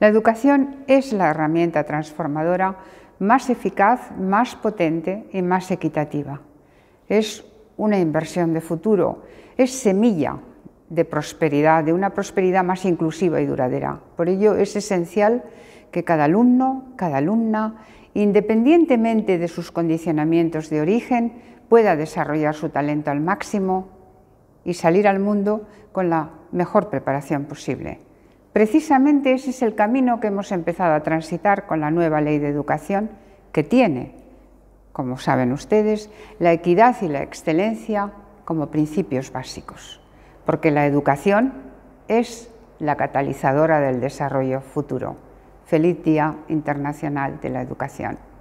La educación es la herramienta transformadora más eficaz, más potente y más equitativa. Es una inversión de futuro, es semilla de prosperidad, de una prosperidad más inclusiva y duradera. Por ello es esencial que cada alumno, cada alumna, independientemente de sus condicionamientos de origen, pueda desarrollar su talento al máximo y salir al mundo con la mejor preparación posible. Precisamente ese es el camino que hemos empezado a transitar con la nueva ley de educación que tiene, como saben ustedes, la equidad y la excelencia como principios básicos, porque la educación es la catalizadora del desarrollo futuro. Feliz Día Internacional de la Educación.